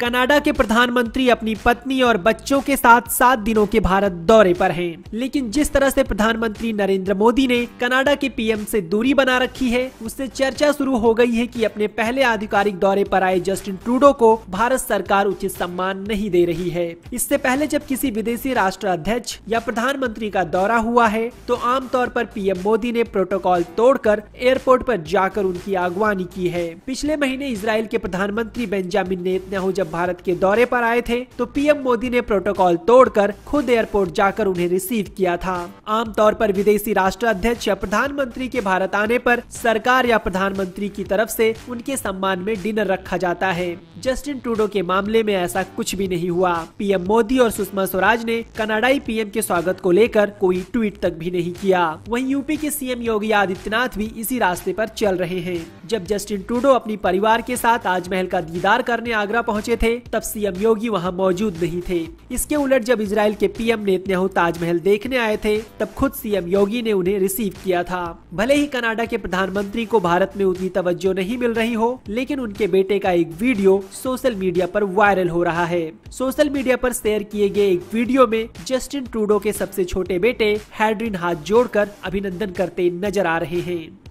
Canada के प्रधानमंत्री अपनी पत्नी और बच्चों के साथ सात दिनों के भारत दौरे पर हैं। लेकिन जिस तरह से प्रधानमंत्री नरेंद्र मोदी ने कनाडा के पीएम से दूरी बना रखी है उससे चर्चा शुरू हो गई है कि अपने पहले आधिकारिक दौरे पर आए जस्टिन ट्रूडो को भारत सरकार उचित सम्मान नहीं दे रही है इससे पहले जब किसी विदेशी राष्ट्र अध्यक्ष या प्रधानमंत्री का दौरा हुआ है तो आमतौर आरोप पीएम मोदी ने प्रोटोकॉल कर एयरपोर्ट आरोप जाकर उनकी अगवानी की है पिछले महीने इसराइल के प्रधानमंत्री बेंजामिन नेतन्याहू जब जब भारत के दौरे पर आए थे तो पीएम मोदी ने प्रोटोकॉल तोड़कर खुद एयरपोर्ट जाकर उन्हें रिसीव किया था आमतौर पर विदेशी राष्ट्र अध्यक्ष या प्रधानमंत्री के भारत आने पर सरकार या प्रधानमंत्री की तरफ से उनके सम्मान में डिनर रखा जाता है जस्टिन ट्रूडो के मामले में ऐसा कुछ भी नहीं हुआ पीएम मोदी और सुषमा स्वराज ने कनाडाई पीएम के स्वागत को लेकर कोई ट्वीट तक भी नहीं किया वहीं यूपी के सीएम योगी आदित्यनाथ भी इसी रास्ते पर चल रहे हैं जब जस्टिन ट्रूडो अपनी परिवार के साथ ताजमहल का दीदार करने आगरा पहुंचे थे तब सीएम योगी वहां मौजूद नहीं थे इसके उलट जब इसराइल के पीएम नेतन्याहू ताजमहल देखने आए थे तब खुद सीएम योगी ने उन्हें रिसीव किया था भले ही कनाडा के प्रधानमंत्री को भारत में उतनी तवज्जो नहीं मिल रही हो लेकिन उनके बेटे का एक वीडियो सोशल मीडिया आरोप वायरल हो रहा है सोशल मीडिया आरोप शेयर किए गए एक वीडियो में जस्टिन ट्रूडो के सबसे छोटे बेटे हैड्रिन हाथ जोड़ अभिनंदन करते नजर आ रहे हैं